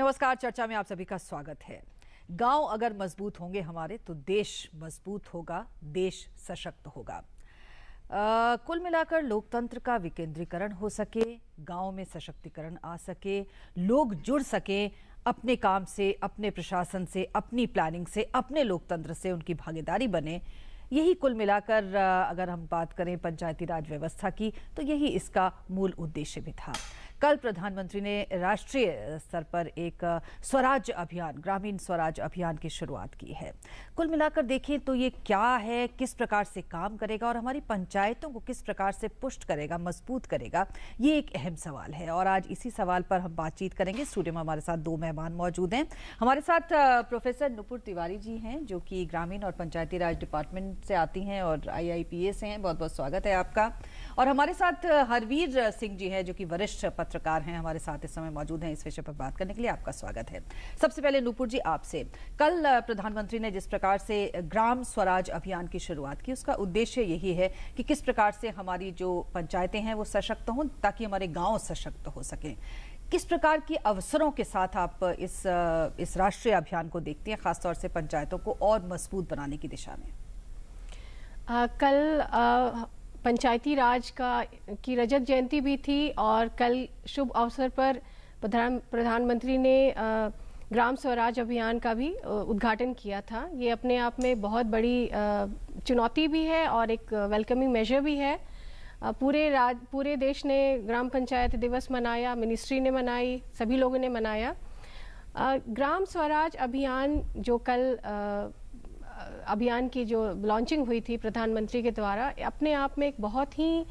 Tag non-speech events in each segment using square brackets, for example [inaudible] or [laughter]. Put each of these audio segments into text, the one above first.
नमस्कार चर्चा में आप सभी का स्वागत है गांव अगर मजबूत होंगे हमारे तो देश मजबूत होगा देश सशक्त होगा आ, कुल मिलाकर लोकतंत्र का विकेंद्रीकरण हो सके गांव में सशक्तिकरण आ सके लोग जुड़ सके अपने काम से अपने प्रशासन से अपनी प्लानिंग से अपने लोकतंत्र से उनकी भागीदारी बने यही कुल मिलाकर अगर हम बात करें पंचायती राज व्यवस्था की तो यही इसका मूल उद्देश्य भी था कल प्रधानमंत्री ने राष्ट्रीय स्तर पर एक स्वराज अभियान ग्रामीण स्वराज अभियान की शुरुआत की है कुल मिलाकर देखें तो ये क्या है किस प्रकार से काम करेगा और हमारी पंचायतों को किस प्रकार से पुष्ट करेगा मजबूत करेगा ये एक अहम सवाल है और आज इसी सवाल पर हम बातचीत करेंगे स्टूडियो में हमारे साथ दो मेहमान मौजूद हैं हमारे साथ प्रोफेसर नुपुर तिवारी जी हैं जो कि ग्रामीण और पंचायती राज डिपार्टमेंट से आती हैं और आई से हैं बहुत बहुत स्वागत है आपका और हमारे साथ हरवीर सिंह जी हैं जो कि वरिष्ठ पत्रकार हैं हमारे साथ इस समय मौजूद हैं इस विषय पर बात करने के लिए आपका स्वागत है सबसे पहले नूपुर जी आपसे कल प्रधानमंत्री ने जिस प्रकार से ग्राम स्वराज अभियान की शुरुआत की उसका उद्देश्य यही है कि किस प्रकार से हमारी जो पंचायतें हैं वो सशक्त हों ताकि हमारे गाँव सशक्त हो सकें किस प्रकार के अवसरों के साथ आप इस इस राष्ट्रीय अभियान को देखते हैं खासतौर से पंचायतों को और मजबूत बनाने की दिशा में आ, कल आ, पंचायती राज का की रजत जयंती भी थी और कल शुभ अवसर पर प्रधान प्रधानमंत्री ने ग्राम स्वराज अभियान का भी उद्घाटन किया था ये अपने आप में बहुत बड़ी चुनौती भी है और एक वेलकमिंग मेजर भी है पूरे राज पूरे देश ने ग्राम पंचायत दिवस मनाया मिनिस्ट्री ने मनाई सभी लोगों ने मनाया ग्राम स्वराज अभियान जो कल अभियान की जो लॉन्चिंग हुई थी प्रधानमंत्री के द्वारा अपने आप में एक बहुत ही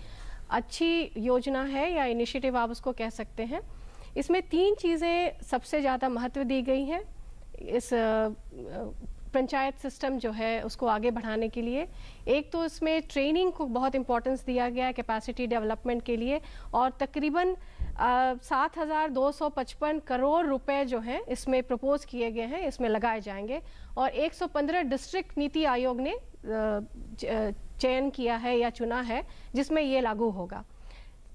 अच्छी योजना है या इनिशिएटिव आप उसको कह सकते हैं इसमें तीन चीज़ें सबसे ज़्यादा महत्व दी गई हैं इस पंचायत सिस्टम जो है उसको आगे बढ़ाने के लिए एक तो इसमें ट्रेनिंग को बहुत इम्पोर्टेंस दिया गया है कैपेसिटी डेवलपमेंट के लिए और तकरीबन सात हज़ार दो सौ पचपन करोड़ रुपए जो हैं इसमें प्रपोज किए गए हैं इसमें लगाए जाएंगे और एक सौ पंद्रह डिस्ट्रिक्ट नीति आयोग ने चयन किया है या चुना है जिसमें ये लागू होगा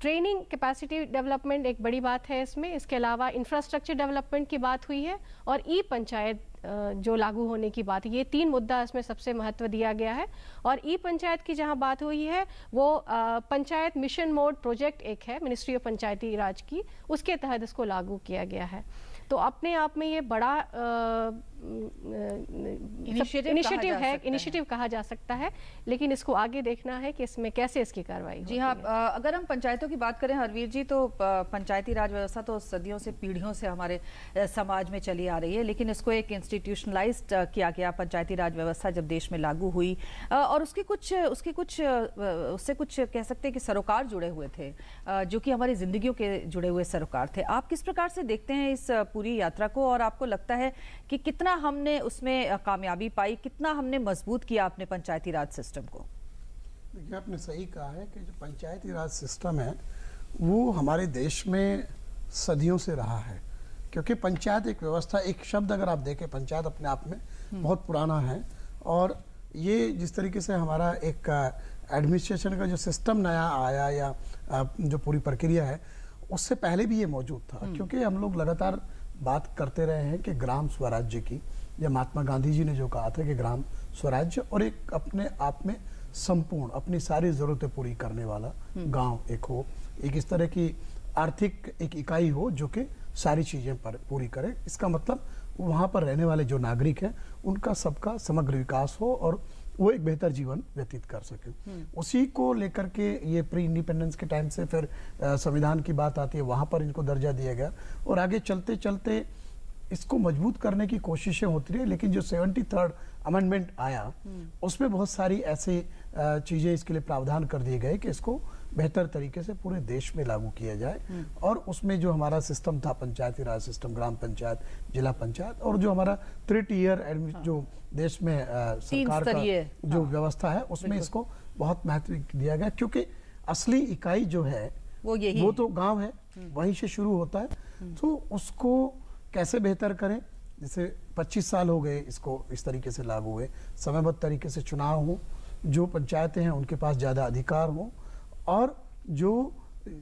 ट्रेनिंग कैपेसिटी डेवलपमेंट एक बड़ी बात है इसमें इसके अलावा इंफ्रास्ट्रक्चर डेवलपमेंट की बात हुई है और ई पंचायत जो लागू होने की बात ये तीन मुद्दा इसमें सबसे महत्व दिया गया है और ई पंचायत की जहां बात हुई है वो पंचायत मिशन मोड प्रोजेक्ट एक है मिनिस्ट्री ऑफ पंचायती राज की उसके तहत इसको लागू किया गया है तो अपने आप में ये बड़ा इनिशिएटिव है इनिशिएटिव कहा जा सकता है लेकिन इसको आगे देखना है कि इसमें कैसे इसकी कार्रवाई जी हाँ अगर हम पंचायतों की बात करें हरवीर जी तो पंचायती राज व्यवस्था तो सदियों से पीढ़ियों से हमारे समाज में चली आ रही है लेकिन इसको एक इंस्टीट्यूशनलाइज किया गया पंचायती राज व्यवस्था जब देश में लागू हुई और उसकी कुछ उसकी कुछ उससे कुछ कह सकते हैं कि सरोकार जुड़े हुए थे जो कि हमारी जिंदगी के जुड़े हुए सरोकार थे आप किस प्रकार से देखते हैं इस पूरी यात्रा को और आपको लगता है कि कितना कितना हमने उसमें कामयाबी पाई कितना हमने मजबूत किया अपने पंचायती राज सिस्टम को देखिए आपने सही कहा है कि जो पंचायती राज सिस्टम है वो हमारे देश में सदियों से रहा है क्योंकि पंचायत एक व्यवस्था एक शब्द अगर आप देखें पंचायत अपने आप में हम्म। बहुत पुराना है और ये जिस तरीके से हमारा एक एडमिनिस्ट्रेशन का जो सिस्टम नया आया या जो पूरी प्रक्रिया है उससे पहले भी ये मौजूद था हम्म। क्योंकि हम लोग लगातार बात करते रहे हैं कि ग्राम स्वराज्य की या महात्मा गांधी जी ने जो कहा था कि ग्राम स्वराज्य और एक अपने आप में संपूर्ण अपनी सारी ज़रूरतें पूरी करने वाला हम्म। गांव एक हो एक इस तरह की आर्थिक एक इकाई हो जो कि सारी चीज़ें पर पूरी करे इसका मतलब वहां पर रहने वाले जो नागरिक हैं उनका सबका समग्र विकास हो और वो एक बेहतर जीवन व्यतीत कर सके हम्म। उसी को लेकर के ये प्री इंडिपेंडेंस के टाइम से फिर संविधान की बात आती है वहाँ पर इनको दर्जा दिया गया और आगे चलते चलते इसको मजबूत करने की कोशिशें होती रही लेकिन जो सेवेंटी थर्ड अमेंडमेंट आया हम्म। उसमें बहुत सारी ऐसी चीज़ें इसके लिए प्रावधान कर दिए गए कि इसको बेहतर तरीके से पूरे देश में लागू किया जाए हम्म। और उसमें जो हमारा सिस्टम था पंचायती राज सिस्टम ग्राम पंचायत जिला पंचायत और जो हमारा थ्री टीयर हाँ। जो देश में आ, सरकार का जो हाँ। व्यवस्था है उसमें इसको बहुत महत्व दिया गया क्योंकि असली इकाई जो है वो यही वो तो गांव है हम्म। वहीं से शुरू होता है हम्म। तो उसको कैसे बेहतर करें जैसे 25 साल हो गए इसको इस तरीके से लागू हुए समयबद्ध तरीके से चुनाव हो जो पंचायतें हैं उनके पास ज़्यादा अधिकार हों और जो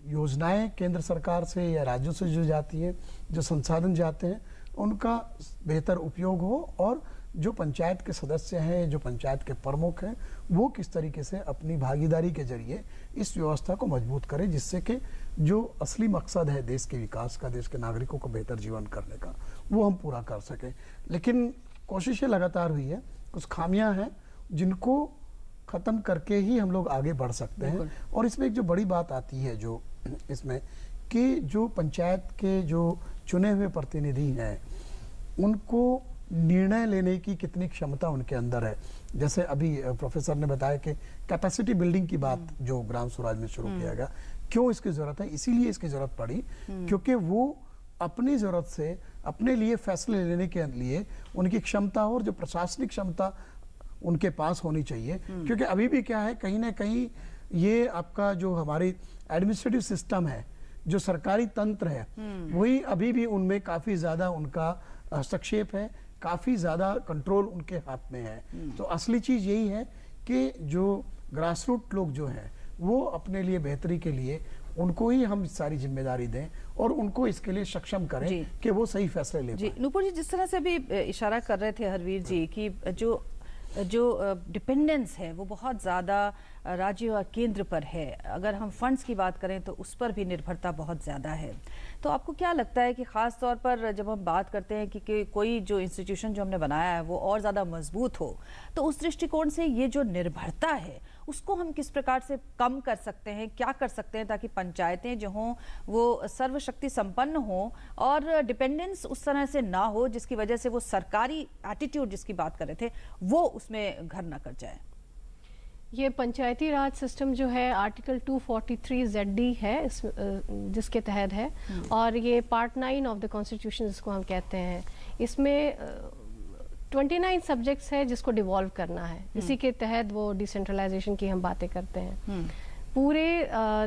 योजनाएं केंद्र सरकार से या राज्यों से जो जाती है जो संसाधन जाते हैं उनका बेहतर उपयोग हो और जो पंचायत के सदस्य हैं जो पंचायत के प्रमुख हैं वो किस तरीके से अपनी भागीदारी के जरिए इस व्यवस्था को मजबूत करें जिससे कि जो असली मकसद है देश के विकास का देश के नागरिकों को बेहतर जीवन करने का वो हम पूरा कर सकें लेकिन कोशिशें लगातार हुई है कुछ खामियां हैं जिनको ख़त्म करके ही हम लोग आगे बढ़ सकते हैं और इसमें एक जो बड़ी बात आती है जो इसमें कि जो पंचायत के जो चुने हुए प्रतिनिधि हैं उनको निर्णय लेने की कितनी क्षमता उनके अंदर है जैसे अभी प्रोफेसर ने बताया कि कैपेसिटी बिल्डिंग की बात हम्म। जो ग्राम स्वराज में शुरू किया हम्म। गया क्यों इसकी ज़रूरत है इसीलिए इसकी ज़रूरत पड़ी हम्म। क्योंकि वो अपनी ज़रूरत से अपने लिए फैसले लेने के लिए उनकी क्षमता और जो प्रशासनिक क्षमता उनके पास होनी चाहिए हम्म। क्योंकि अभी भी क्या है कहीं ना कहीं ये आपका जो हमारी एडमिनिस्ट्रेटिव सिस्टम है जो सरकारी तंत्र है हम्म। वही अभी भी उनमें काफ़ी ज़्यादा उनका हस्तक्षेप है काफ़ी ज़्यादा कंट्रोल उनके हाथ में है हम्म। तो असली चीज़ यही है कि जो ग्रासरूट लोग जो हैं वो अपने लिए बेहतरी के लिए उनको ही हम सारी जिम्मेदारी दें और उनको इसके लिए सक्षम करें कि वो सही फैसले लें जी नूपुर जी जिस तरह से अभी इशारा कर रहे थे हरवीर जी हाँ। कि जो जो डिपेंडेंस है वो बहुत ज़्यादा राज्य और केंद्र पर है अगर हम फंड्स की बात करें तो उस पर भी निर्भरता बहुत ज़्यादा है तो आपको क्या लगता है कि ख़ास तौर पर जब हम बात करते हैं कि, कि कोई जो इंस्टीट्यूशन जो हमने बनाया है वो और ज़्यादा मजबूत हो तो उस दृष्टिकोण से ये जो निर्भरता है उसको हम किस प्रकार से कम कर सकते हैं क्या कर सकते हैं ताकि पंचायतें जो हों वो सर्वशक्ति संपन्न हों और डिपेंडेंस उस तरह से ना हो जिसकी वजह से वो सरकारी एटीट्यूड जिसकी बात कर रहे थे वो उसमें घर ना कर जाए ये पंचायती राज सिस्टम जो है आर्टिकल 243 जेडडी है इस जिसके तहत है हम्म। और ये part nine of the constitution जिसको हम कहते हैं इसमें 29 सब्जेक्ट्स है जिसको डिवॉल्व करना है हम्म। इसी के तहत वो डिसेंट्रलाइजेशन की हम बातें करते हैं हम्म। पूरे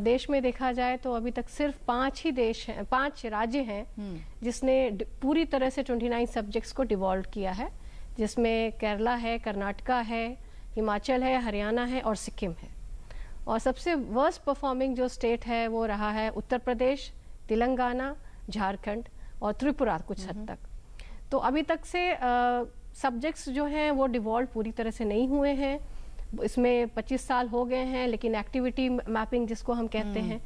देश में देखा जाए तो अभी तक सिर्फ पांच ही देश हैं पांच राज्य हैं हम्म। जिसने पूरी तरह से 29 सब्जेक्ट्स को डिवॉल्व किया है जिसमें केरला है कर्नाटका है हिमाचल है हरियाणा है और सिक्किम है और सबसे वर्स्ट परफॉर्मिंग जो स्टेट है वो रहा है उत्तर प्रदेश तेलंगाना झारखंड और त्रिपुरा कुछ हद तक तो अभी तक से आ, सब्जेक्ट्स जो हैं वो डिवॉल्व पूरी तरह से नहीं हुए हैं इसमें 25 साल हो गए हैं लेकिन एक्टिविटी मैपिंग जिसको हम कहते हम्म। हैं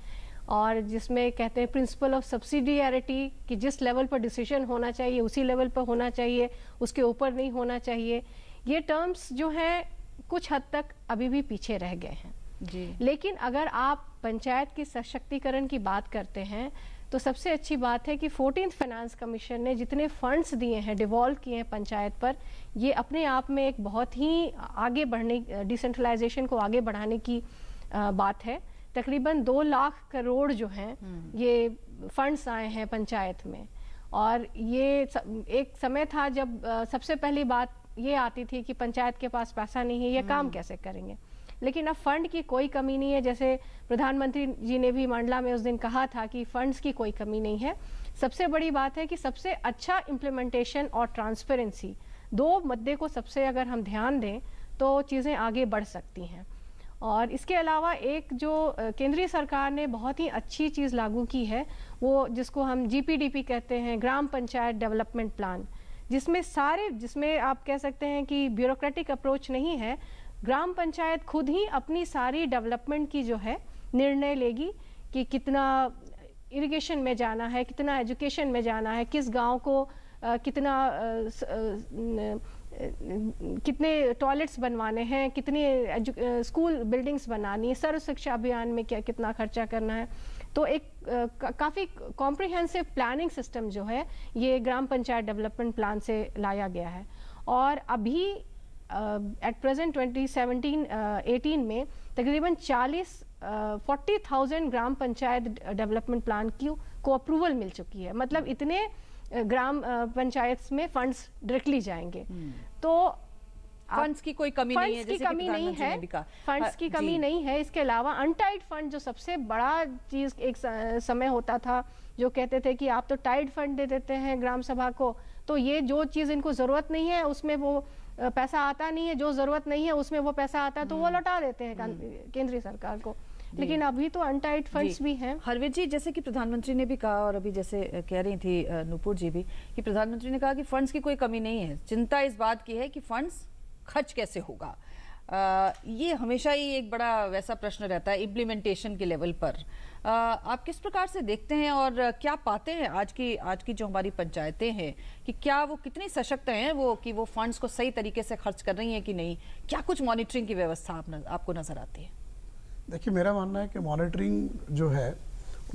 और जिसमें कहते हैं प्रिंसिपल ऑफ सब्सिडियरिटी कि जिस लेवल पर डिसीजन होना चाहिए उसी लेवल पर होना चाहिए उसके ऊपर नहीं होना चाहिए ये टर्म्स जो हैं कुछ हद तक अभी भी पीछे रह गए हैं जी लेकिन अगर आप पंचायत की सशक्तिकरण की बात करते हैं तो सबसे अच्छी बात है कि फोर्टीन फाइनेंस कमीशन ने जितने फंड्स दिए हैं डिवॉल्व किए हैं पंचायत पर ये अपने आप में एक बहुत ही आगे बढ़ने डिसेंट्रलाइजेशन को आगे बढ़ाने की बात है तकरीबन दो लाख करोड़ जो हैं हम्म। ये फंड्स आए हैं पंचायत में और ये एक समय था जब सबसे पहली बात ये आती थी कि पंचायत के पास पैसा नहीं है ये काम हम्म। कैसे करेंगे लेकिन अब फंड की कोई कमी नहीं है जैसे प्रधानमंत्री जी ने भी मंडला में उस दिन कहा था कि फंड्स की कोई कमी नहीं है सबसे बड़ी बात है कि सबसे अच्छा इम्प्लीमेंटेशन और ट्रांसपेरेंसी दो मुद्दे को सबसे अगर हम ध्यान दें तो चीज़ें आगे बढ़ सकती हैं और इसके अलावा एक जो केंद्रीय सरकार ने बहुत ही अच्छी चीज़ लागू की है वो जिसको हम जीपीडीपी कहते हैं ग्राम पंचायत डेवलपमेंट प्लान जिसमें सारे जिसमें आप कह सकते हैं कि ब्यूरोक्रेटिक अप्रोच नहीं है ग्राम पंचायत खुद ही अपनी सारी डेवलपमेंट की जो है निर्णय लेगी कि कितना इरिगेशन में जाना है कितना एजुकेशन में जाना है किस गांव को आ, कितना आ, आ, कितने टॉयलेट्स बनवाने हैं कितनी स्कूल बिल्डिंग्स बनानी है सर्व शिक्षा अभियान में क्या कितना खर्चा करना है तो एक का, काफ़ी कॉम्प्रिहेंसिव प्लानिंग सिस्टम जो है ये ग्राम पंचायत डेवलपमेंट प्लान से लाया गया है और अभी एट प्रेजेंट 2017-18 में तकरीबन 40 forty thousand gram panchayat development plan की को अप्रूवल मिल चुकी है मतलब hmm. इतने ग्राम पंचायत में फंड्स डायरेक्टली जाएंगे hmm. तो फंड्स की कोई कमी नहीं है हाँ, की कमी नहीं है फंड्स की कमी नहीं है इसके अलावा अनटाइड फंड जो सबसे बड़ा चीज एक समय होता था जो कहते थे कि आप तो टाइड फंड दे देते हैं ग्राम सभा को तो ये जो चीज इनको जरूरत नहीं है उसमें वो पैसा आता नहीं है जो ज़रूरत नहीं है उसमें वो पैसा आता है तो वो हम्म। लौटा देते हैं हम्म। केंद्रीय सरकार को लेकिन अभी तो अनटाइड फंड्स भी हैं हरवीर जी जैसे कि प्रधानमंत्री ने भी कहा और अभी जैसे कह रही थी नूपुर जी भी कि प्रधानमंत्री ने कहा कि फंड्स की कोई कमी नहीं है चिंता इस बात की है कि फंड्स खर्च कैसे होगा आ, ये हमेशा ही एक बड़ा वैसा प्रश्न रहता है इम्प्लीमेंटेशन के लेवल पर आ, आप किस प्रकार से देखते हैं और क्या पाते हैं आज की आज की जो हमारी पंचायतें हैं कि क्या वो कितनी सशक्त हैं वो कि वो फंड्स को सही तरीके से खर्च कर रही हैं कि नहीं क्या कुछ मॉनिटरिंग की व्यवस्था आप न, आपको नज़र आती है देखिए मेरा मानना है कि मॉनिटरिंग जो है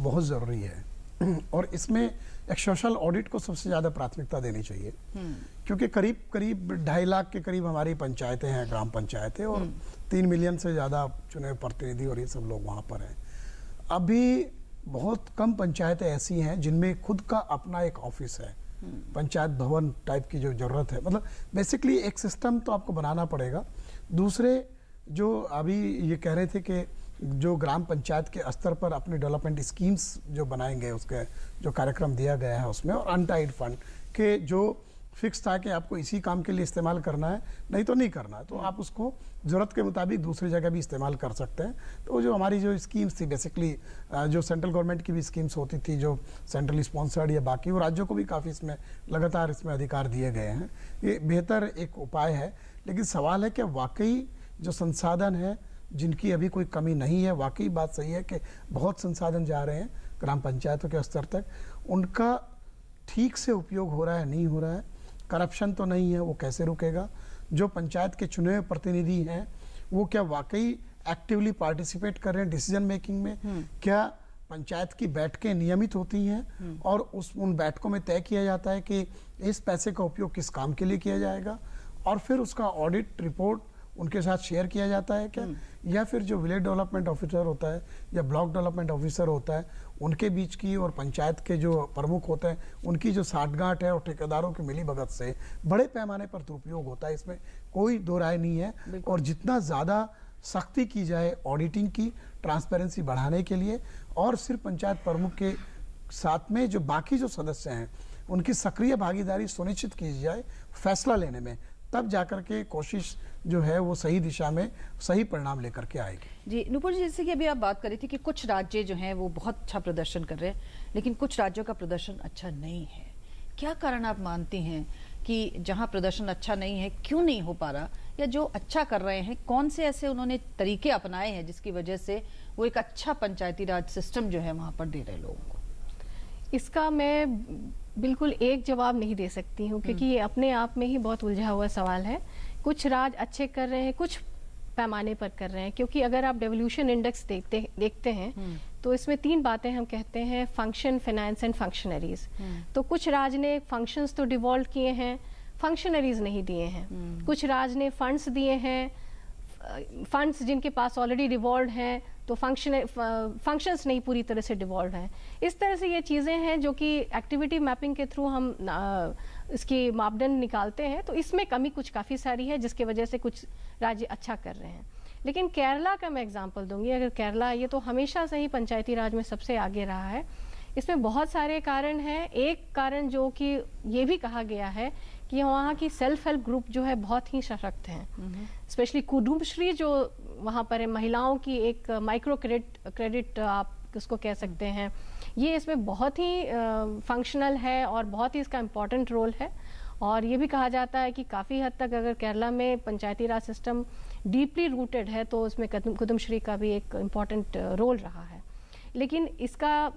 बहुत ज़रूरी है [clears throat] और इसमें एक सोशल ऑडिट को सबसे ज़्यादा प्राथमिकता देनी चाहिए हम्म। क्योंकि करीब करीब ढाई लाख के करीब हमारी पंचायतें हैं ग्राम पंचायतें और हम्म। तीन मिलियन से ज़्यादा चुने प्रतिनिधि और ये सब लोग वहां पर हैं अभी बहुत कम पंचायतें ऐसी हैं जिनमें खुद का अपना एक ऑफिस है हम्म। पंचायत भवन टाइप की जो ज़रूरत है मतलब बेसिकली एक सिस्टम तो आपको बनाना पड़ेगा दूसरे जो अभी ये कह रहे थे कि जो ग्राम पंचायत के स्तर पर अपने डेवलपमेंट स्कीम्स जो बनाए गए उसके जो कार्यक्रम दिया गया है उसमें और अनटाइड फंड के जो फिक्स था कि आपको इसी काम के लिए इस्तेमाल करना है नहीं तो नहीं करना है तो आप उसको ज़रूरत के मुताबिक दूसरी जगह भी इस्तेमाल कर सकते हैं तो जो हमारी जो स्कीम्स थी बेसिकली जो सेंट्रल गवर्नमेंट की भी स्कीम्स होती थी जो सेंट्रल स्पॉन्सर्ड या बाकी वो राज्यों को भी काफ़ी इसमें लगातार इसमें अधिकार दिए गए हैं ये बेहतर एक उपाय है लेकिन सवाल है कि वाकई जो संसाधन है जिनकी अभी कोई कमी नहीं है वाकई बात सही है कि बहुत संसाधन जा रहे हैं ग्राम पंचायतों के स्तर तक उनका ठीक से उपयोग हो रहा है नहीं हो रहा है करप्शन तो नहीं है वो कैसे रुकेगा जो पंचायत के चुने हुए प्रतिनिधि हैं वो क्या वाकई एक्टिवली पार्टिसिपेट कर रहे हैं डिसीजन मेकिंग में हम्म। क्या पंचायत की बैठकें नियमित होती हैं हम्म। और उस उन बैठकों में तय किया जाता है कि इस पैसे का उपयोग किस काम के लिए किया जाएगा और फिर उसका ऑडिट रिपोर्ट उनके साथ शेयर किया जाता है क्या हम्म। या फिर जो विलेज डेवलपमेंट ऑफिसर होता है या ब्लॉक डेवलपमेंट ऑफिसर होता है उनके बीच की और पंचायत के जो प्रमुख होते हैं उनकी जो साठगांठ है और ठेकेदारों की मिली भगत से बड़े पैमाने पर दुरुपयोग होता है इसमें कोई दो राय नहीं है और जितना ज़्यादा सख्ती की जाए ऑडिटिंग की ट्रांसपेरेंसी बढ़ाने के लिए और सिर्फ पंचायत प्रमुख के साथ में जो बाकी जो सदस्य हैं उनकी सक्रिय भागीदारी सुनिश्चित की जाए फैसला लेने में तब जाकर के कोशिश जो है वो सही दिशा में सही परिणाम लेकर के आएगी जी नूपुर जी जैसे कि अभी आप बात कर रही थी कि कुछ राज्य जो हैं वो बहुत अच्छा प्रदर्शन कर रहे हैं लेकिन कुछ राज्यों का प्रदर्शन अच्छा नहीं है क्या कारण आप मानते हैं कि जहाँ प्रदर्शन अच्छा नहीं है क्यों नहीं हो पा रहा या जो अच्छा कर रहे हैं कौन से ऐसे उन्होंने तरीके अपनाए हैं जिसकी वजह से वो एक अच्छा पंचायती राज सिस्टम जो है वहाँ पर दे रहे लोगों को इसका मैं बिल्कुल एक जवाब नहीं दे सकती हूँ क्योंकि ये अपने आप में ही बहुत उलझा हुआ सवाल है कुछ राज अच्छे कर रहे हैं कुछ पैमाने पर कर रहे हैं क्योंकि अगर आप डेवोल्यूशन इंडेक्स देखते देखते हैं हम्म। तो इसमें तीन बातें हम कहते हैं फंक्शन फाइनेंस एंड फंक्शनरीज तो कुछ राज ने फंक्शंस तो डिवॉल्व किए हैं फंक्शनरीज नहीं दिए हैं हम्म। कुछ राज ने फंड्स दिए हैं फंड्स जिनके पास ऑलरेडी डिवॉल्व हैं तो फंक्शन फंक्शंस uh, नहीं पूरी तरह से डिवॉल्व हैं इस तरह से ये चीज़ें हैं जो कि एक्टिविटी मैपिंग के थ्रू हम आ, uh, इसकी मापदंड निकालते हैं तो इसमें कमी कुछ काफ़ी सारी है जिसके वजह से कुछ राज्य अच्छा कर रहे हैं लेकिन केरला का मैं एग्जाम्पल दूंगी अगर केरला ये तो हमेशा से ही पंचायती राज में सबसे आगे रहा है इसमें बहुत सारे कारण हैं एक कारण जो कि ये भी कहा गया है कि वहाँ की सेल्फ हेल्प ग्रुप जो है बहुत ही सशक्त हैं स्पेशली कुडुम्बश्री हम्म। जो वहाँ पर महिलाओं की एक माइक्रो क्रेडिट क्रेडिट आप उसको कह सकते हैं ये इसमें बहुत ही फंक्शनल है और बहुत ही इसका इम्पॉर्टेंट रोल है और ये भी कहा जाता है कि काफ़ी हद तक अगर केरला में Panchayati Raj system deeply rooted है तो उसमें कुदमश्री का भी एक इम्पॉर्टेंट रोल रहा है लेकिन इसका आ,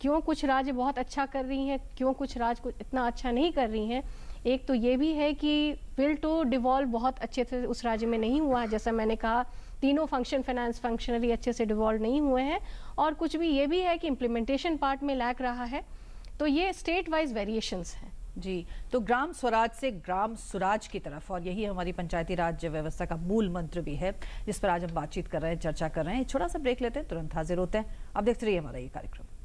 क्यों कुछ राज्य बहुत अच्छा कर रही हैं क्यों कुछ राज्य कुछ इतना अच्छा नहीं कर रही हैं एक तो ये भी है कि विल टू डिवॉल्व बहुत अच्छे से उस राज्य में नहीं हुआ जैसा मैंने कहा तीनों फंक्शन फाइनेंस फंक्शनली अच्छे से डिवॉल्व नहीं हुए हैं और कुछ भी ये भी है कि इम्प्लीमेंटेशन पार्ट में लैक रहा है तो ये स्टेट वाइज वेरिएशंस हैं जी तो ग्राम स्वराज से ग्राम स्वराज की तरफ और यही हमारी पंचायती राज व्यवस्था का मूल मंत्र भी है जिस पर आज हम बातचीत कर रहे हैं चर्चा कर रहे हैं छोटा सा ब्रेक लेते हैं तुरंत हाजिर होते हैं आप देखते रहिए हमारा ये कार्यक्रम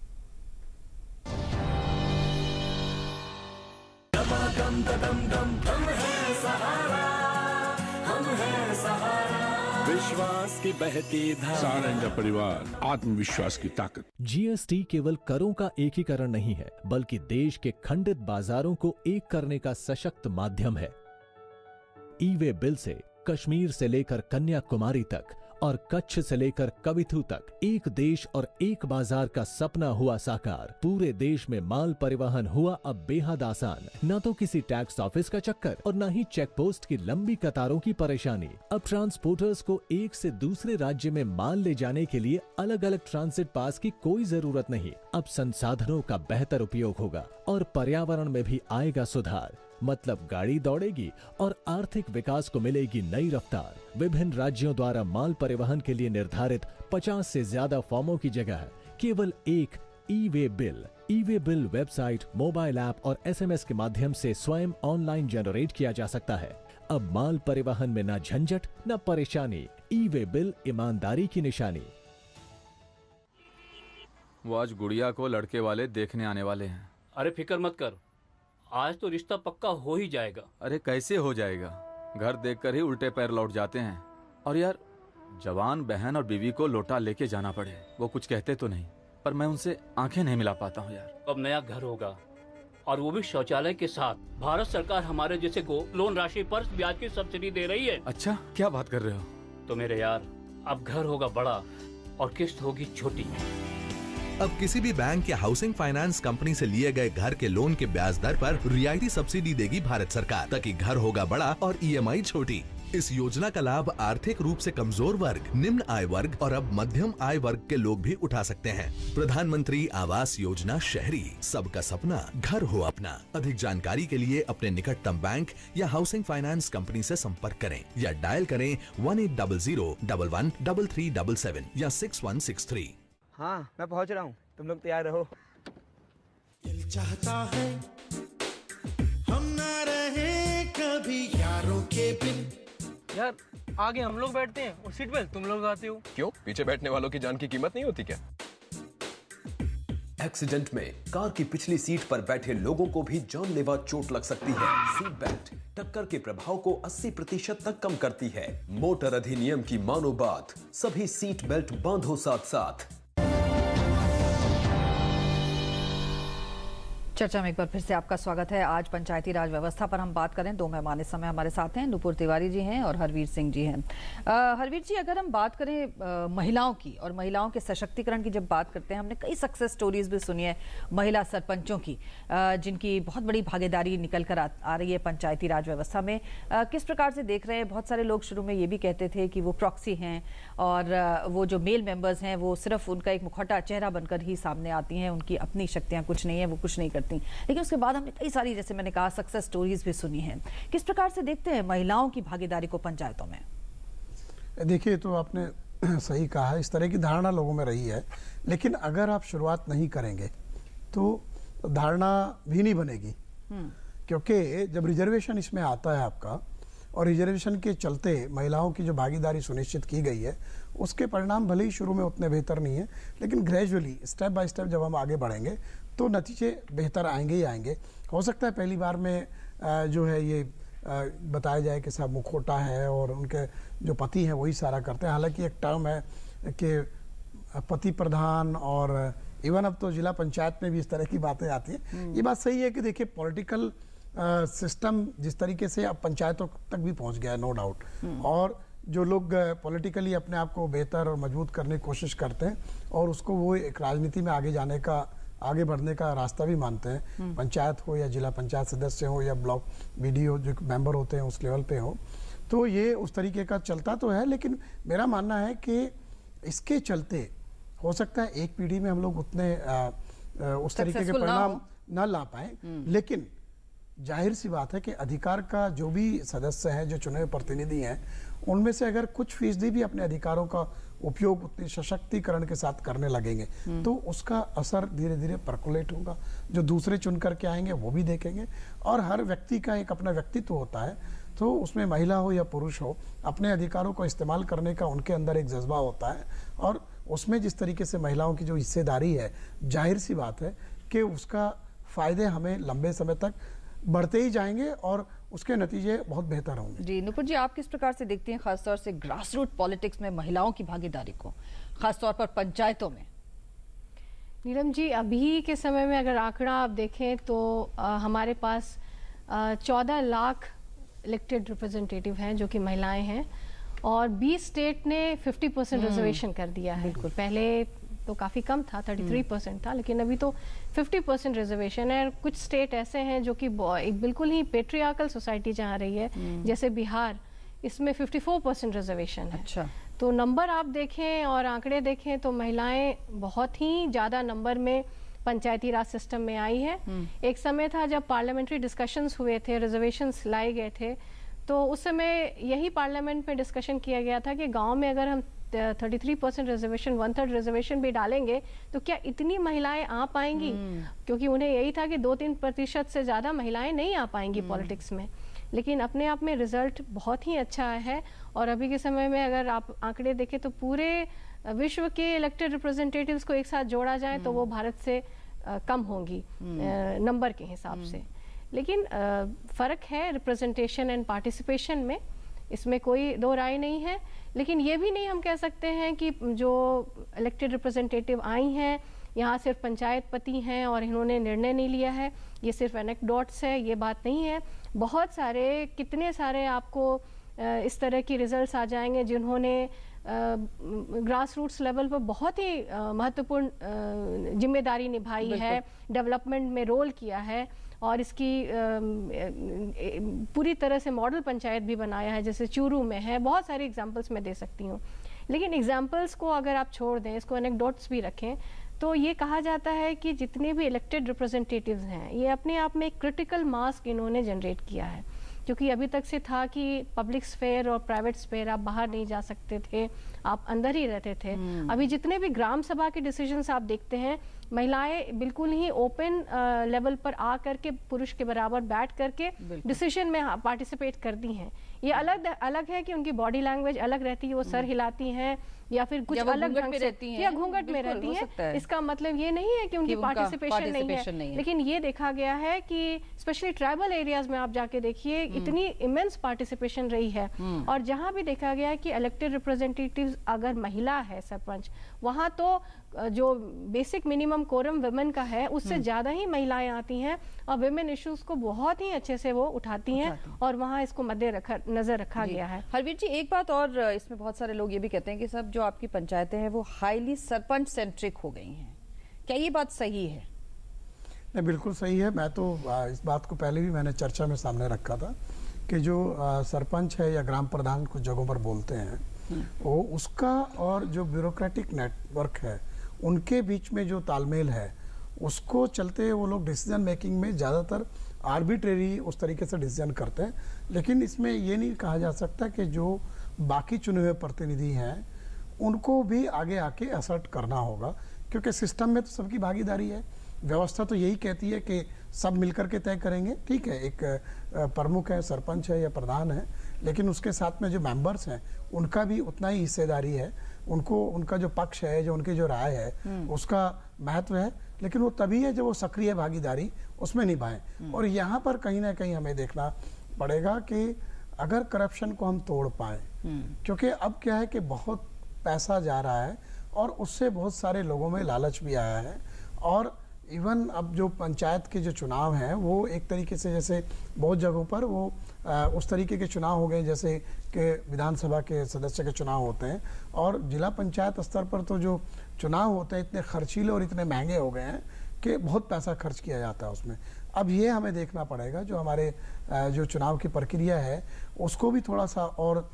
दम दम दम हम हैं सहारा हम हैं सहारा विश्वास की बहती धारा परिवार आत्मविश्वास की ताकत जीएसटी केवल करों का एकीकरण नहीं है बल्कि देश के खंडित बाजारों को एक करने का सशक्त माध्यम है ई वे बिल से कश्मीर से लेकर कन्याकुमारी तक और कच्छ से लेकर कविथु तक एक देश और एक बाजार का सपना हुआ साकार पूरे देश में माल परिवहन हुआ अब बेहद आसान न तो किसी टैक्स ऑफिस का चक्कर और न ही चेक पोस्ट की लंबी कतारों की परेशानी अब ट्रांसपोर्टर्स को एक से दूसरे राज्य में माल ले जाने के लिए अलग अलग ट्रांसिट पास की कोई जरूरत नहीं अब संसाधनों का बेहतर उपयोग होगा और पर्यावरण में भी आएगा सुधार मतलब गाड़ी दौड़ेगी और आर्थिक विकास को मिलेगी नई रफ्तार विभिन्न राज्यों द्वारा माल परिवहन के लिए निर्धारित 50 से ज्यादा फॉर्मों की जगह केवल एक e way bill e way bill website mobile app और एसएमएस के माध्यम से स्वयं ऑनलाइन जनरेट किया जा सकता है अब माल परिवहन में न झंझट न परेशानी ई वे बिल ईमानदारी की निशानी वो आज गुड़िया को लड़के वाले देखने आने वाले हैं अरे फिक्र मत कर आज तो रिश्ता पक्का हो ही जाएगा अरे कैसे हो जाएगा घर देखकर ही उल्टे पैर लौट जाते हैं और यार जवान बहन और बीवी को लोटा लेके जाना पड़े वो कुछ कहते तो नहीं पर मैं उनसे आंखें नहीं मिला पाता हूँ यार अब नया घर होगा और वो भी शौचालय के साथ भारत सरकार हमारे जैसे को लोन राशि पर ब्याज की सब्सिडी दे रही है अच्छा क्या बात कर रहे हो तो मेरे यार अब घर होगा बड़ा और किस्त होगी छोटी अब किसी भी बैंक या हाउसिंग फाइनेंस कंपनी से लिए गए घर के लोन के ब्याज दर पर रियायती सब्सिडी देगी भारत सरकार ताकि घर होगा बड़ा और ईएमआई e छोटी इस योजना का लाभ आर्थिक रूप से कमजोर वर्ग निम्न आय वर्ग और अब मध्यम आय वर्ग के लोग भी उठा सकते हैं प्रधानमंत्री आवास योजना शहरी सबका सपना घर हो अपना अधिक जानकारी के लिए अपने निकटतम बैंक या हाउसिंग फाइनेंस कंपनी से संपर्क करें या डायल करें one eight double zero double one double three double seven या सिक्स वन सिक्स थ्री हाँ मैं पहुंच रहा हूँ तुम लोग तैयार रहो दिल चाहता है हम ना रहे कभी यारों के बिन यार आगे हम लोग बैठते हैं और सीट बेल्ट तुम लोग आते हो क्यों पीछे बैठने वालों की जान की कीमत नहीं होती क्या एक्सीडेंट में कार की पिछली सीट पर बैठे लोगों को भी जानलेवा चोट लग सकती है सीट बेल्ट टक्कर के प्रभाव को 80 प्रतिशत तक कम करती है मोटर अधिनियम की मानो बात सभी सीट बेल्ट बांधो साथ साथ चर्चा में एक बार फिर से आपका स्वागत है आज पंचायती राज व्यवस्था पर हम बात करें दो मेहमान इस समय हमारे साथ हैं नुपुर तिवारी जी हैं और हरवीर सिंह जी हैं हरवीर जी अगर हम बात करें महिलाओं की और महिलाओं के सशक्तिकरण की जब बात करते हैं हमने कई सक्सेस स्टोरीज भी सुनी है महिला सरपंचों की आ, जिनकी बहुत बड़ी भागीदारी निकल कर आ, आ रही है पंचायती राज व्यवस्था में आ, किस प्रकार से देख रहे हैं बहुत सारे लोग शुरू में ये भी कहते थे कि वो प्रॉक्सी हैं और वो जो मेल मेम्बर्स हैं वो सिर्फ उनका एक मुखौटा चेहरा बनकर ही सामने आती हैं उनकी अपनी शक्तियाँ कुछ नहीं है वो कुछ नहीं सकती लेकिन उसके बाद हमने कई सारी जैसे मैंने कहा सक्सेस स्टोरीज भी सुनी हैं किस प्रकार से देखते हैं महिलाओं की भागीदारी को पंचायतों में देखिए तो आपने [clears throat] सही कहा है इस तरह की धारणा लोगों में रही है लेकिन अगर आप शुरुआत नहीं करेंगे तो धारणा भी नहीं बनेगी हम्म। क्योंकि जब रिजर्वेशन इसमें आता है आपका और रिजर्वेशन के चलते महिलाओं की जो भागीदारी सुनिश्चित की गई है उसके परिणाम भले ही शुरू में उतने बेहतर नहीं है लेकिन ग्रेजुअली स्टेप बाय स्टेप जब हम आगे बढ़ेंगे तो नतीजे बेहतर आएंगे ही आएंगे हो सकता है पहली बार में जो है ये बताया जाए कि साहब मुखोटा है और उनके जो पति हैं वही सारा करते हैं हालांकि एक टर्म है कि पति प्रधान और इवन अब तो जिला पंचायत में भी इस तरह की बातें आती हैं हम्म। ये बात सही है कि देखिए पॉलिटिकल सिस्टम जिस तरीके से अब पंचायतों तक भी पहुंच गया है नो डाउट हम्म। और जो लोग पॉलिटिकली अपने आप को बेहतर और मजबूत करने की कोशिश करते हैं और उसको वो एक राजनीति में आगे जाने का आगे बढ़ने का रास्ता भी मानते हैं हम्म। पंचायत हो या जिला पंचायत सदस्य हो या ब्लॉक बी जो मेंबर होते हैं उस लेवल पे हो तो ये उस तरीके का चलता तो है लेकिन मेरा मानना है कि इसके चलते हो सकता है एक पीढ़ी में हम लोग उतने आ, आ, उस तरीके के परिणाम न ला पाए हम्म। लेकिन जाहिर सी बात है कि अधिकार का जो भी सदस्य है जो चुने हुए प्रतिनिधि हैं उनमें से अगर कुछ फीसदी भी अपने अधिकारों का उपयोग उतने सशक्तिकरण के साथ करने लगेंगे हम्म। तो उसका असर धीरे धीरे परकुलेट होगा जो दूसरे चुन करके आएंगे वो भी देखेंगे और हर व्यक्ति का एक अपना व्यक्तित्व होता है तो उसमें महिला हो या पुरुष हो अपने अधिकारों को इस्तेमाल करने का उनके अंदर एक जज्बा होता है और उसमें जिस तरीके से महिलाओं की जो हिस्सेदारी है जाहिर सी बात है कि उसका फ़ायदे हमें लंबे समय तक बढ़ते ही जाएंगे और उसके नतीजे बहुत बेहतर होंगे जी नुपुर जी आप किस प्रकार से देखते हैं खासतौर से ग्रास रूट पॉलिटिक्स में महिलाओं की भागीदारी को खासतौर पर पंचायतों में नीलम जी अभी के समय में अगर आंकड़ा आप देखें तो आ, हमारे पास चौदह लाख इलेक्टेड रिप्रेजेंटेटिव हैं जो कि महिलाएं हैं और 20 स्टेट ने 50 परसेंट रिजर्वेशन कर दिया है पहले तो काफ़ी कम था 33 हम्म। परसेंट था लेकिन अभी तो 50 परसेंट रिजर्वेशन है कुछ स्टेट ऐसे हैं जो कि बिल्कुल ही पेट्रियाकल सोसाइटी जहाँ रही है हम्म। जैसे बिहार इसमें 54 परसेंट रिजर्वेशन है अच्छा तो नंबर आप देखें और आंकड़े देखें तो महिलाएं बहुत ही ज़्यादा नंबर में पंचायती राज सिस्टम में आई है हम्म। एक समय था जब पार्लियामेंट्री डिस्कशंस हुए थे रिजर्वेशन लाए गए थे तो उस समय यही पार्लियामेंट में डिस्कशन किया गया था कि गांव में अगर हम thirty three percent reservation one third reservation भी डालेंगे तो क्या इतनी महिलाएं आ पाएंगी हम्म। क्योंकि उन्हें यही था कि दो तीन प्रतिशत से ज़्यादा महिलाएं नहीं आ पाएंगी हम्म। पॉलिटिक्स में लेकिन अपने आप में रिजल्ट बहुत ही अच्छा है और अभी के समय में अगर आप आंकड़े देखें तो पूरे विश्व के इलेक्टेड रिप्रेजेंटेटिव्स को एक साथ जोड़ा जाए तो वो हम्म। भारत से कम होंगी नंबर के हिसाब से लेकिन फ़र्क है रिप्रेजेंटेशन एंड पार्टिसिपेशन में इसमें कोई दो राय नहीं है लेकिन ये भी नहीं हम कह सकते हैं कि जो इलेक्टेड रिप्रेजेंटेटिव आई हैं यहाँ सिर्फ पंचायत पति हैं और इन्होंने निर्णय नहीं लिया है ये सिर्फ एनेक्डोट्स है ये बात नहीं है बहुत सारे कितने सारे आपको इस तरह की रिजल्ट्स आ जाएंगे जिन्होंने ग्रास रूट्स लेवल पर बहुत ही महत्वपूर्ण जिम्मेदारी निभाई है डेवलपमेंट में रोल किया है और इसकी पूरी तरह से मॉडल पंचायत भी बनाया है जैसे चूरू में है बहुत सारे एग्जाम्पल्स मैं दे सकती हूँ लेकिन एग्जाम्पल्स को अगर आप छोड़ दें इसको अनेकडोट्स भी रखें तो ये कहा जाता है कि जितने भी इलेक्टेड रिप्रेजेंटेटिव्स हैं ये अपने आप में एक क्रिटिकल मास्क इन्होंने जनरेट किया है क्योंकि अभी तक से था कि पब्लिक स्फेयर और प्राइवेट स्फेयर आप बाहर नहीं जा सकते थे आप अंदर ही रहते थे हम्म। अभी जितने भी ग्राम सभा के डिसीजंस आप देखते हैं महिलाएं बिल्कुल ही ओपन लेवल uh, पर आ करके पुरुष के बराबर बैठ करके डिसीजन में पार्टिसिपेट हाँ, करती हैं ये अलग अलग है कि उनकी बॉडी लैंग्वेज अलग रहती है वो सर हम्म। हिलाती हैं या फिर कुछ अलग ढंग रहती हैं या घूंघट में रहती हैं इसका मतलब ये नहीं है कि उनकी पार्टिसिपेशन नहीं है लेकिन ये देखा गया है कि स्पेशली ट्राइबल एरियाज में आप जाके देखिए हम्म। इतनी इमेंस पार्टिसिपेशन रही है हम्म। और जहाँ भी देखा गया है कि इलेक्टेड रिप्रेजेंटेटिव अगर महिला है सरपंच वहां तो जो बेसिक मिनिमम कोरम वेमेन का है उससे ज़्यादा ही महिलाएं आती हैं और वेमेन इश्यूज को बहुत ही अच्छे से वो उठाती हैं और वहाँ इसको मध्य नजर रखा गया है हरवीर जी एक बात और इसमें बहुत सारे लोग ये भी कहते हैं कि सब जो आपकी पंचायतें हैं वो हाईली सरपंच सेंट्रिक हो गई हैं क्या ये बात सही है नहीं बिल्कुल सही है मैं तो इस बात को पहले भी मैंने चर्चा में सामने रखा था कि जो सरपंच है या ग्राम प्रधान कुछ जगहों पर बोलते हैं हम्म। वो उसका और जो ब्यूरोक्रेटिक नेटवर्क है उनके बीच में जो तालमेल है उसको चलते वो लोग डिसीजन मेकिंग में ज़्यादातर आर्बिट्रेरी उस तरीके से डिसीजन करते हैं लेकिन इसमें ये नहीं कहा जा सकता कि जो बाकी चुने हुए प्रतिनिधि हैं उनको भी आगे आके असर्ट करना होगा क्योंकि सिस्टम में तो सबकी भागीदारी है व्यवस्था तो यही कहती है कि सब मिलकर के तय करेंगे ठीक है एक प्रमुख है सरपंच है या प्रधान है लेकिन उसके साथ में जो मेंबर्स हैं उनका भी उतना ही हिस्सेदारी है उनको उनका जो पक्ष है जो उनके जो राय है हम्म। उसका महत्व है लेकिन वो तभी है जब वो सक्रिय भागीदारी उसमें निभाएं हम्म। और यहाँ पर कहीं ना कहीं हमें देखना पड़ेगा कि अगर करप्शन को हम तोड़ पाए हम्म। क्योंकि अब क्या है कि बहुत पैसा जा रहा है और उससे बहुत सारे लोगों में लालच भी आया है और इवन अब जो पंचायत के जो चुनाव हैं वो एक तरीके से जैसे बहुत जगहों पर वो उस तरीके के चुनाव हो गए जैसे कि विधानसभा के सदस्य के चुनाव होते हैं और जिला पंचायत स्तर पर तो जो चुनाव होते हैं इतने खर्चीले और इतने महंगे हो गए हैं कि बहुत पैसा खर्च किया जाता है उसमें अब ये हमें देखना पड़ेगा जो हमारे जो चुनाव की प्रक्रिया है उसको भी थोड़ा सा और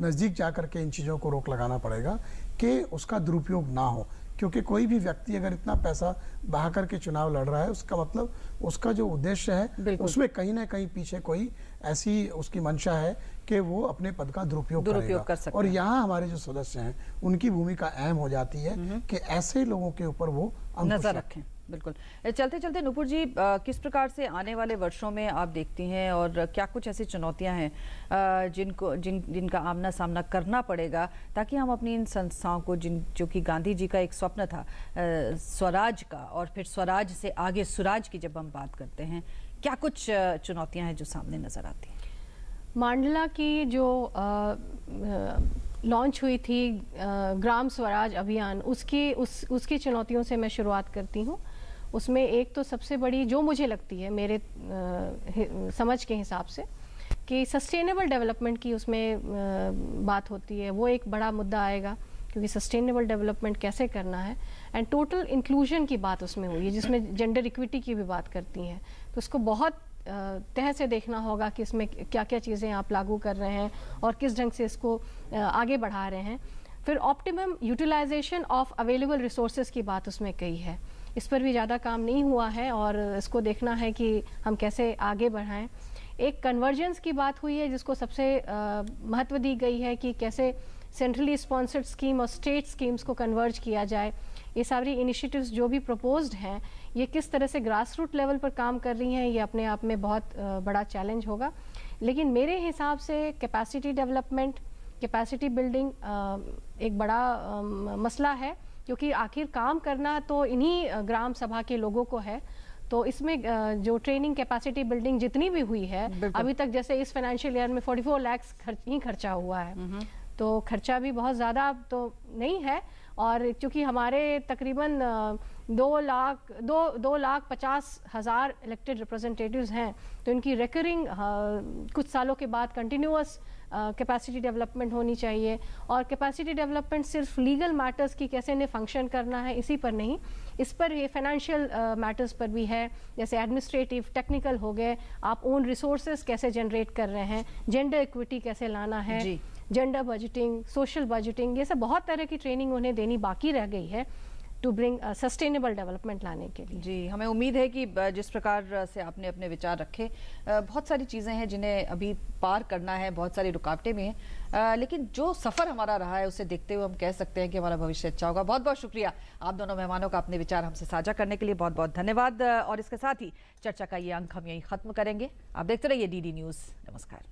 नज़दीक जा कर के इन चीज़ों को रोक लगाना पड़ेगा कि उसका दुरुपयोग ना हो क्योंकि कोई भी व्यक्ति अगर इतना पैसा बहा करके चुनाव लड़ रहा है उसका मतलब उसका जो उद्देश्य है उसमें कहीं ना कहीं पीछे कोई ऐसी उसकी मंशा है कि वो अपने पद का दुरुपयोग दुरुपयोग कर सकते और यहाँ हमारे जो सदस्य हैं उनकी भूमिका अहम हो जाती है हम्म। कि ऐसे लोगों के ऊपर वो नजर रखें बिल्कुल चलते चलते नुपुर जी आ, किस प्रकार से आने वाले वर्षों में आप देखती हैं और क्या कुछ ऐसी चुनौतियां हैं जिनको जिन जिनका आमना सामना करना पड़ेगा ताकि हम अपनी इन संस्थाओं को जिन जो कि गांधी जी का एक स्वप्न था आ, स्वराज का और फिर स्वराज से आगे स्वराज की जब हम बात करते हैं क्या कुछ चुनौतियां हैं जो सामने नज़र आती हैं मांडला की जो लॉन्च हुई थी ग्राम स्वराज अभियान उसकी उस उसकी चुनौतियों से मैं शुरुआत करती हूँ उसमें एक तो सबसे बड़ी जो मुझे लगती है मेरे आ, समझ के हिसाब से कि सस्टेनेबल डेवलपमेंट की उसमें आ, बात होती है वो एक बड़ा मुद्दा आएगा क्योंकि सस्टेनेबल डेवलपमेंट कैसे करना है एंड टोटल इंक्लूजन की बात उसमें हुई है जिसमें जेंडर इक्विटी की भी बात करती हैं तो इसको बहुत तह से देखना होगा कि इसमें क्या क्या चीज़ें आप लागू कर रहे हैं और किस ढंग से इसको आगे बढ़ा रहे हैं फिर optimum utilisation of available resources की बात उसमें कही है इस पर भी ज़्यादा काम नहीं हुआ है और इसको देखना है कि हम कैसे आगे बढ़ाएं एक कन्वर्जेंस की बात हुई है जिसको सबसे महत्व दी गई है कि कैसे सेंट्रली स्पॉन्सर्ड स्कीम और स्टेट स्कीम्स को कन्वर्ज किया जाए ये सारी इनिशिएटिव्स जो भी प्रपोज्ड हैं ये किस तरह से ग्रास रूट लेवल पर काम कर रही हैं ये अपने आप में बहुत बड़ा चैलेंज होगा लेकिन मेरे हिसाब से कैपेसिटी डेवलपमेंट कैपेसिटी बिल्डिंग एक बड़ा मसला है क्योंकि आखिर काम करना तो इन्हीं ग्राम सभा के लोगों को है तो इसमें जो ट्रेनिंग कैपेसिटी बिल्डिंग जितनी भी हुई है अभी तक जैसे इस फाइनेंशियल ईयर में 44 लाख खर्च ही खर्चा हुआ है हम्म। तो खर्चा भी बहुत ज़्यादा तो नहीं है और चूँकि हमारे तकरीबन दो लाख दो दो लाख पचास हज़ार इलेक्टेड रिप्रेजेंटेटिव्स हैं तो इनकी रिकरिंग कुछ सालों के बाद कंटिन्यूस कैपेसिटी डेवलपमेंट होनी चाहिए और कैपेसिटी डेवलपमेंट सिर्फ लीगल मैटर्स की कैसे इन्हें फंक्शन करना है इसी पर नहीं इस पर ये फाइनेंशियल मैटर्स uh, पर भी है जैसे एडमिनिस्ट्रेटिव टेक्निकल हो गए आप ओन रिसोर्सेज कैसे जनरेट कर रहे हैं जेंडर इक्विटी कैसे लाना है जेंडर बजटिंग सोशल बजटिंग ये सब बहुत तरह की ट्रेनिंग उन्हें देनी बाकी रह गई है टू ब्रिंग सस्टेनेबल डेवलपमेंट लाने के लिए जी हमें उम्मीद है कि uh, जिस प्रकार uh, से आपने अपने विचार रखे uh, बहुत सारी चीज़ें हैं जिन्हें अभी पार करना है बहुत सारी रुकावटें भी हैं लेकिन जो सफ़र हमारा रहा है उसे देखते हुए हम कह सकते हैं कि हमारा भविष्य अच्छा होगा बहुत बहुत शुक्रिया आप दोनों मेहमानों का अपने विचार हमसे साझा करने के लिए बहुत बहुत धन्यवाद और इसके साथ ही चर्चा का ये अंक हम यहीं ख़त्म करेंगे आप देखते रहिए डी न्यूज़ नमस्कार